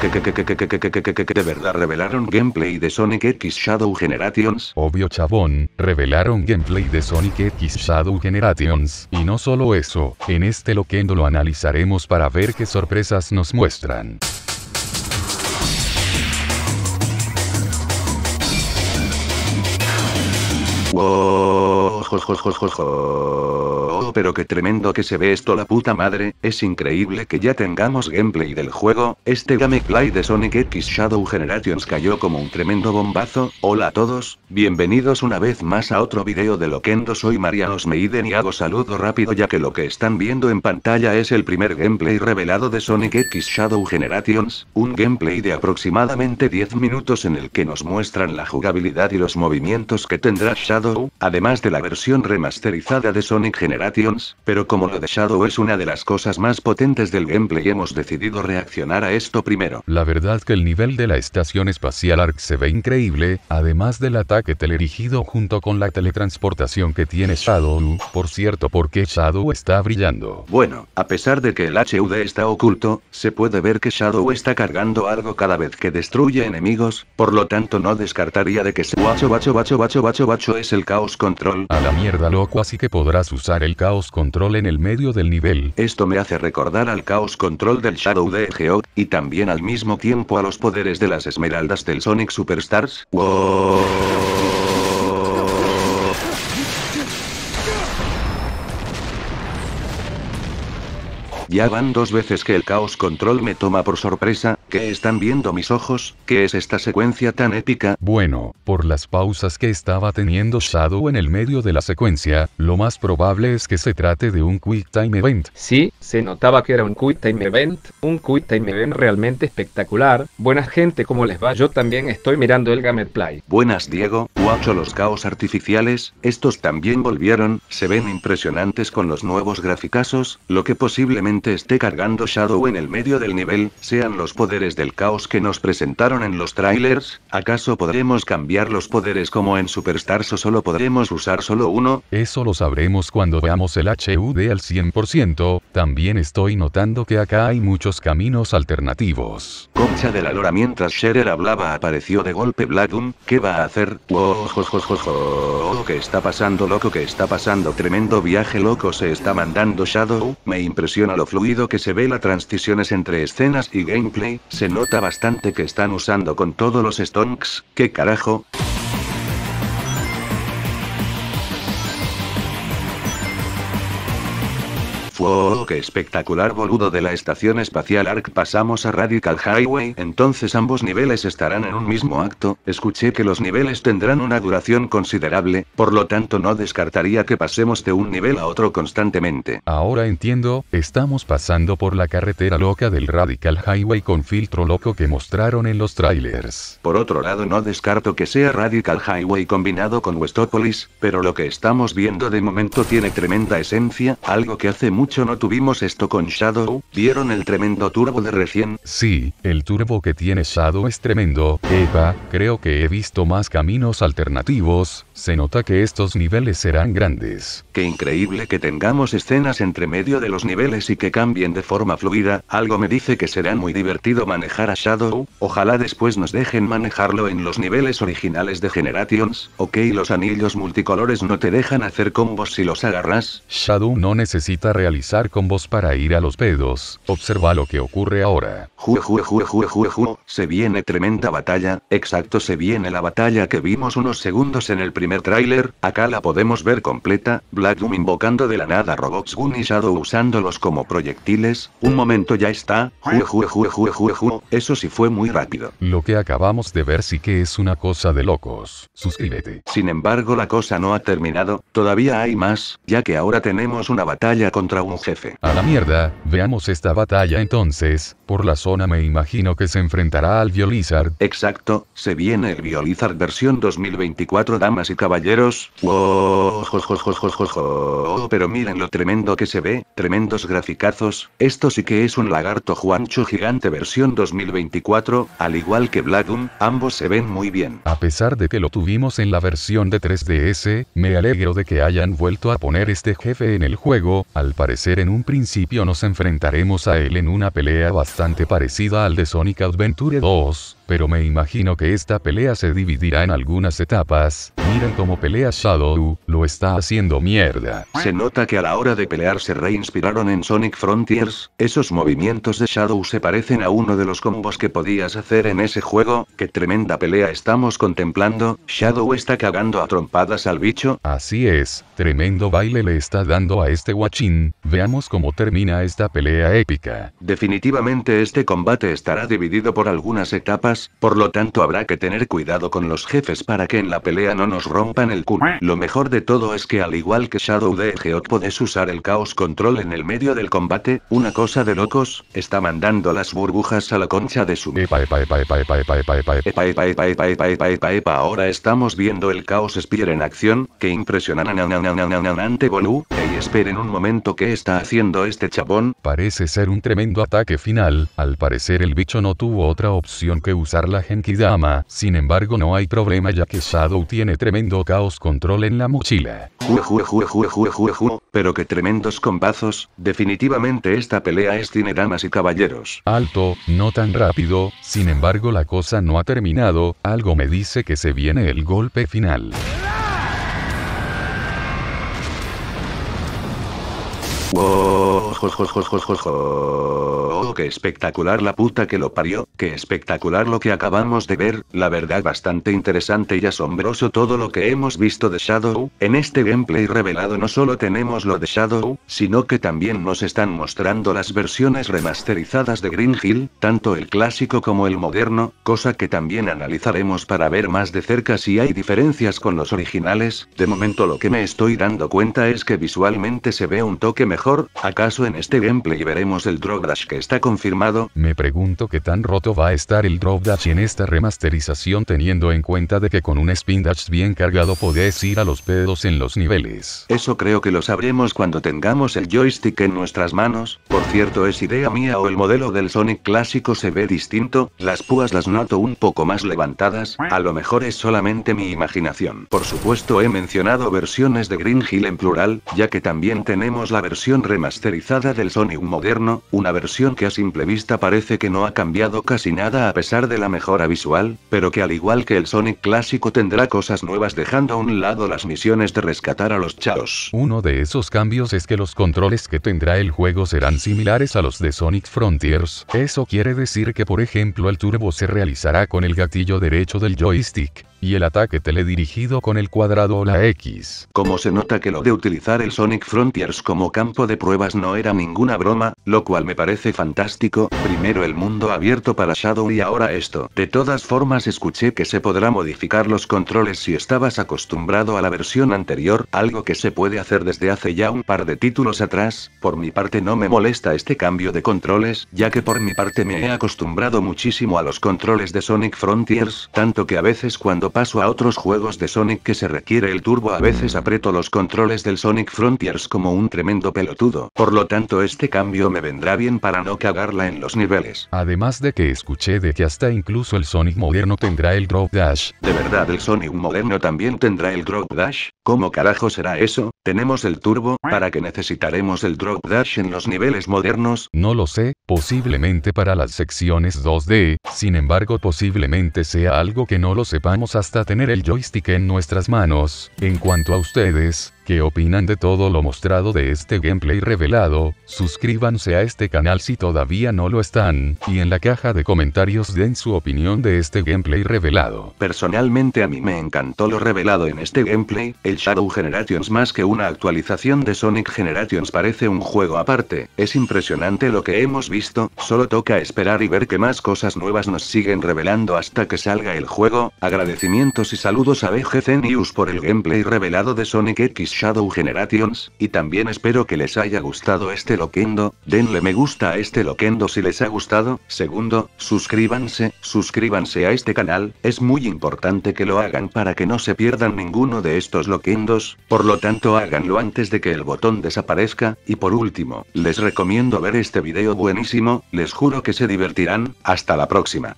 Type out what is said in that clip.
de verdad revelaron gameplay de Sonic X Shadow Generations. Obvio chabón, revelaron gameplay de Sonic X Shadow Generations. Y no solo eso, en este loquendo lo analizaremos para ver qué sorpresas nos muestran pero qué tremendo que se ve esto la puta madre, es increíble que ya tengamos gameplay del juego, este gameplay de Sonic X Shadow Generations cayó como un tremendo bombazo, hola a todos, bienvenidos una vez más a otro video de Loquendo soy María Osmeiden y hago saludo rápido ya que lo que están viendo en pantalla es el primer gameplay revelado de Sonic X Shadow Generations, un gameplay de aproximadamente 10 minutos en el que nos muestran la jugabilidad y los movimientos que tendrá Shadow, además de la versión remasterizada de Sonic Generations pero como lo de Shadow es una de las cosas más potentes del gameplay hemos decidido reaccionar a esto primero. La verdad que el nivel de la estación espacial ARC se ve increíble, además del ataque telerigido junto con la teletransportación que tiene Shadow, por cierto porque Shadow está brillando. Bueno, a pesar de que el HUD está oculto, se puede ver que Shadow está cargando algo cada vez que destruye enemigos, por lo tanto no descartaría de que se... Bacho bacho bacho bacho bacho bacho es el Chaos control. A la mierda loco así que podrás usar el caos caos Control en el medio del nivel. Esto me hace recordar al caos Control del Shadow de Geo, y también al mismo tiempo a los poderes de las esmeraldas del Sonic Superstars. Ya van dos veces que el caos Control me toma por sorpresa, ¿Qué están viendo mis ojos? ¿Qué es esta secuencia tan épica? Bueno, por las pausas que estaba teniendo Shadow en el medio de la secuencia, lo más probable es que se trate de un Quick Time Event. Sí, se notaba que era un Quick Time Event, un Quick Time Event realmente espectacular. Buenas gente, ¿cómo les va? Yo también estoy mirando el Gamet Play. Buenas Diego, guacho los caos artificiales, estos también volvieron, se ven impresionantes con los nuevos graficazos, lo que posiblemente esté cargando Shadow en el medio del nivel, sean los poderes del caos que nos presentaron en los trailers? ¿Acaso podremos cambiar los poderes como en Superstars o solo podremos usar solo uno? Eso lo sabremos cuando veamos el HUD al 100%, también estoy notando que acá hay muchos caminos alternativos. Concha de la lora mientras Scherer hablaba apareció de golpe Bladum, ¿qué va a hacer? Wow, ¿Qué está pasando loco? ¿Qué está pasando? Tremendo viaje loco se está mandando Shadow, me impresiona lo fluido que se ve las transiciones entre escenas y gameplay, se nota bastante que están usando con todos los stonks, ¿qué carajo? Wow, qué espectacular boludo de la estación espacial Ark pasamos a Radical Highway, entonces ambos niveles estarán en un mismo acto, escuché que los niveles tendrán una duración considerable, por lo tanto no descartaría que pasemos de un nivel a otro constantemente. Ahora entiendo, estamos pasando por la carretera loca del Radical Highway con filtro loco que mostraron en los trailers. Por otro lado no descarto que sea Radical Highway combinado con Westopolis, pero lo que estamos viendo de momento tiene tremenda esencia, algo que hace mucho Hecho no tuvimos esto con Shadow, ¿vieron el tremendo turbo de recién? Sí, el turbo que tiene Shadow es tremendo, Epa, creo que he visto más caminos alternativos, se nota que estos niveles serán grandes. Qué increíble que tengamos escenas entre medio de los niveles y que cambien de forma fluida, algo me dice que será muy divertido manejar a Shadow, ojalá después nos dejen manejarlo en los niveles originales de Generations, ok los anillos multicolores no te dejan hacer combos si los agarras. Shadow no necesita realizar con vos para ir a los pedos, observa lo que ocurre ahora. jue jue jue se viene tremenda batalla, exacto se viene la batalla que vimos unos segundos en el primer tráiler, acá la podemos ver completa, Black Doom invocando de la nada Robots Gun y Shadow usándolos como proyectiles, un momento ya está, eso sí fue muy rápido. Lo que acabamos de ver sí que es una cosa de locos, suscríbete. Sin embargo la cosa no ha terminado, todavía hay más, ya que ahora tenemos una batalla contra un jefe. A la mierda, veamos esta batalla entonces, por la zona me imagino que se enfrentará al Biolizard. Exacto, se viene el Biolizard versión 2024 damas y caballeros, pero miren lo tremendo que se ve, tremendos graficazos, esto sí que es un lagarto Juancho gigante versión 2024, al igual que Bladoom, ambos se ven muy bien. A pesar de que lo tuvimos en la versión de 3DS, me alegro de que hayan vuelto a poner este jefe en el juego, al parecer en un principio nos enfrentaremos a él en una pelea bastante parecida al de Sonic Adventure 2, pero me imagino que esta pelea se dividirá en algunas etapas. Miren cómo pelea Shadow, lo está haciendo mierda. Se nota que a la hora de pelear se reinspiraron en Sonic Frontiers, esos movimientos de Shadow se parecen a uno de los combos que podías hacer en ese juego, qué tremenda pelea estamos contemplando, Shadow está cagando a trompadas al bicho. Así es, tremendo baile le está dando a este guachín, veamos cómo termina esta pelea épica. Definitivamente este combate estará dividido por algunas etapas por lo tanto habrá que tener cuidado con los jefes para que en la pelea no nos rompan el culo. Lo mejor de todo es que al igual que Shadow de Geot podés usar el caos control en el medio del combate, una cosa de locos, está mandando las burbujas a la concha de su... Epa, epa, epa, epa, epa, epa, epa, epa, epa, epa, epa, epa, epa, epa, ahora estamos viendo el caos Spear en acción, que impresionante Bolu, Ey, esperen un momento que está haciendo este chabón. Parece ser un tremendo ataque final, al parecer el bicho no tuvo otra opción que usar usar la Genkidama, sin embargo no hay problema ya que Shadow tiene tremendo caos control en la mochila. pero que tremendos compazos, definitivamente esta pelea es cine damas y caballeros. Alto, no tan rápido, sin embargo la cosa no ha terminado, algo me dice que se viene el golpe final que espectacular la puta que lo parió, que espectacular lo que acabamos de ver, la verdad bastante interesante y asombroso todo lo que hemos visto de Shadow, en este gameplay revelado no solo tenemos lo de Shadow, sino que también nos están mostrando las versiones remasterizadas de Green Hill, tanto el clásico como el moderno, cosa que también analizaremos para ver más de cerca si hay diferencias con los originales, de momento lo que me estoy dando cuenta es que visualmente se ve un toque mejor, acaso en este gameplay veremos el Drogdash que está con confirmado. Me pregunto qué tan roto va a estar el drop dash en esta remasterización teniendo en cuenta de que con un spin dash bien cargado podés ir a los pedos en los niveles. Eso creo que lo sabremos cuando tengamos el joystick en nuestras manos, por cierto es idea mía o el modelo del Sonic clásico se ve distinto, las púas las noto un poco más levantadas, a lo mejor es solamente mi imaginación. Por supuesto he mencionado versiones de Green Hill en plural, ya que también tenemos la versión remasterizada del Sonic moderno, una versión que ha simple vista parece que no ha cambiado casi nada a pesar de la mejora visual, pero que al igual que el Sonic clásico tendrá cosas nuevas dejando a un lado las misiones de rescatar a los chaos. Uno de esos cambios es que los controles que tendrá el juego serán similares a los de Sonic Frontiers, eso quiere decir que por ejemplo el turbo se realizará con el gatillo derecho del joystick y el ataque teledirigido con el cuadrado o la X. Como se nota que lo de utilizar el Sonic Frontiers como campo de pruebas no era ninguna broma, lo cual me parece fantástico, primero el mundo abierto para Shadow y ahora esto. De todas formas escuché que se podrá modificar los controles si estabas acostumbrado a la versión anterior, algo que se puede hacer desde hace ya un par de títulos atrás, por mi parte no me molesta este cambio de controles, ya que por mi parte me he acostumbrado muchísimo a los controles de Sonic Frontiers, tanto que a veces cuando paso a otros juegos de Sonic que se requiere el turbo a veces aprieto los controles del Sonic Frontiers como un tremendo pelotudo, por lo tanto este cambio me vendrá bien para no cagarla en los niveles. Además de que escuché de que hasta incluso el Sonic moderno tendrá el drop dash. ¿De verdad el Sonic moderno también tendrá el drop dash? ¿Cómo carajo será eso? ¿Tenemos el turbo? ¿Para que necesitaremos el drop dash en los niveles modernos? No lo sé, posiblemente para las secciones 2D, sin embargo posiblemente sea algo que no lo sepamos hasta tener el joystick en nuestras manos, en cuanto a ustedes, ¿Qué opinan de todo lo mostrado de este gameplay revelado? Suscríbanse a este canal si todavía no lo están, y en la caja de comentarios den su opinión de este gameplay revelado. Personalmente a mí me encantó lo revelado en este gameplay, el Shadow Generations más que una actualización de Sonic Generations parece un juego aparte, es impresionante lo que hemos visto, solo toca esperar y ver qué más cosas nuevas nos siguen revelando hasta que salga el juego, agradecimientos y saludos a BGC News por el gameplay revelado de Sonic X Shadow Generations, y también espero que les haya gustado este loquendo, denle me gusta a este loquendo si les ha gustado, segundo, suscríbanse, suscríbanse a este canal, es muy importante que lo hagan para que no se pierdan ninguno de estos loquendos, por lo tanto háganlo antes de que el botón desaparezca, y por último, les recomiendo ver este video buenísimo, les juro que se divertirán, hasta la próxima.